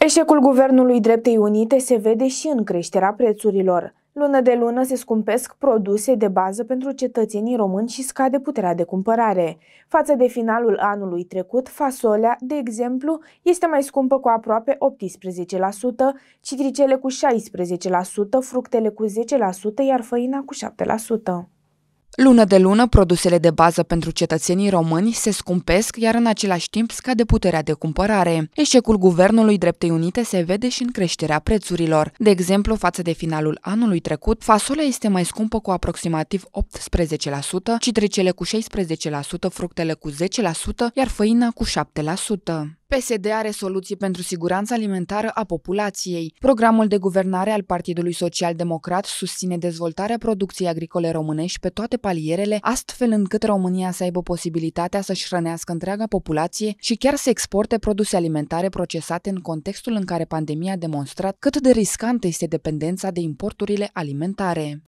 Eșecul Guvernului Dreptei Unite se vede și în creșterea prețurilor. Lună de lună se scumpesc produse de bază pentru cetățenii români și scade puterea de cumpărare. Față de finalul anului trecut, fasolea, de exemplu, este mai scumpă cu aproape 18%, citricele cu 16%, fructele cu 10%, iar făina cu 7%. Lună de lună, produsele de bază pentru cetățenii români se scumpesc, iar în același timp scade puterea de cumpărare. Eșecul guvernului Dreptei Unite se vede și în creșterea prețurilor. De exemplu, față de finalul anului trecut, fasolea este mai scumpă cu aproximativ 18%, citricele cu 16%, fructele cu 10%, iar făina cu 7%. PSD are soluții pentru siguranța alimentară a populației. Programul de guvernare al Partidului Social Democrat susține dezvoltarea producției agricole românești pe toate palierele, astfel încât România să aibă posibilitatea să-și hrănească întreaga populație și chiar să exporte produse alimentare procesate în contextul în care pandemia a demonstrat cât de riscantă este dependența de importurile alimentare.